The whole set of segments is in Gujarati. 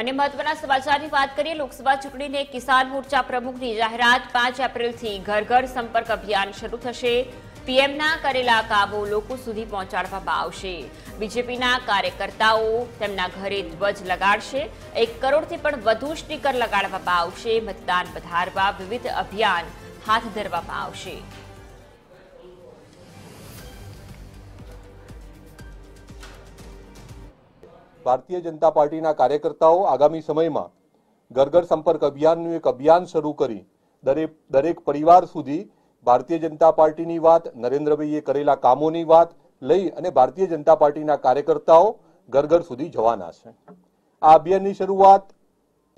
અને મહત્વના સમાચારની વાત કરીએ લોકસભા ચૂંટણીને કિસાન મોરચા પ્રમુખની જાહેરાત પાંચ એપ્રિલથી ઘર ઘર સંપર્ક અભિયાન શરૂ થશે પીએમના કરેલા કામો લોકો સુધી પહોંચાડવામાં આવશે બીજેપીના કાર્યકર્તાઓ તેમના ઘરે ધ્વજ લગાડશે એક કરોડથી પણ વધુ સ્ટીકર લગાડવામાં આવશે મતદાન વધારવા વિવિધ અભિયાન હાથ ધરવામાં આવશે ભારતીય જનતા પાર્ટીના કાર્યકર્તાઓ આગામી સમયમાં ઘર ઘર સંપર્ક અભિયાનનું એક અભિયાન શરૂ કરી દરેક દરેક પરિવાર સુધી ભારતીય જનતા પાર્ટીની વાત નરેન્દ્રભાઈએ કરેલા કામોની વાત લઈ અને ભારતીય જનતા પાર્ટીના કાર્યકર્તાઓ ઘર ઘર સુધી જવાના છે આ અભિયાનની શરૂઆત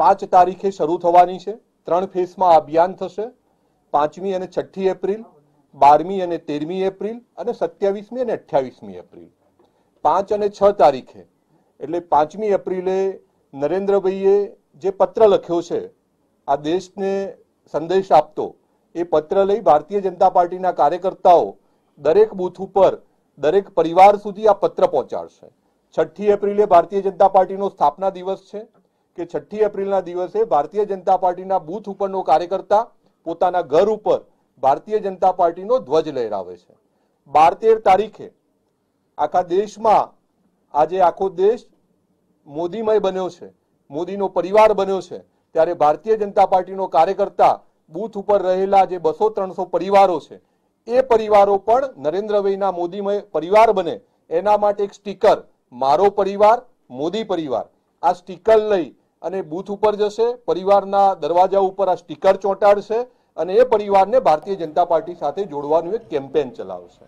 પાંચ તારીખે શરૂ થવાની છે ત્રણ ફેઝમાં અભિયાન થશે પાંચમી અને છઠ્ઠી એપ્રિલ બારમી અને તેરમી એપ્રિલ અને સત્યાવીસમી અને અઠ્યાવીસમી એપ્રિલ પાંચ અને છ તારીખે એટલે પાંચમી એપ્રિલે નરેન્દ્રભાઈએ જે પત્ર લખ્યો છે આ દેશને સંદેશ આપતો એ પત્ર લઈ ભારતીય જનતા પાર્ટીના કાર્યકર્તાઓ દરેક બૂથ ઉપર દરેક પરિવાર સુધી આ પત્ર પહોંચાડશે છઠ્ઠી એપ્રિલે ભારતીય જનતા પાર્ટીનો સ્થાપના દિવસ છે કે છઠ્ઠી એપ્રિલના દિવસે ભારતીય જનતા પાર્ટીના બૂથ ઉપરનો કાર્યકર્તા પોતાના ઘર ઉપર ભારતીય જનતા પાર્ટીનો ધ્વજ લહેરાવે છે બાર તેર તારીખે આખા દેશમાં આજે આખો દેશ મોદીમય બન્યો છે મોદીનો પરિવાર બન્યો છે ત્યારે ભારતીય જનતા પાર્ટીનો કાર્યકર્તા બૂથ ઉપર રહેલા જે બસો ત્રણસો પરિવારો છે એ પરિવારો પણ નરેન્દ્રભાઈના મોદીમય પરિવાર બને એના માટે એક સ્ટીકર મારો પરિવાર મોદી પરિવાર આ સ્ટીકર લઈ અને બૂથ ઉપર જશે પરિવારના દરવાજા ઉપર આ સ્ટીકર ચોંટાડશે અને એ પરિવારને ભારતીય જનતા પાર્ટી સાથે જોડવાનું એક કેમ્પેન ચલાવશે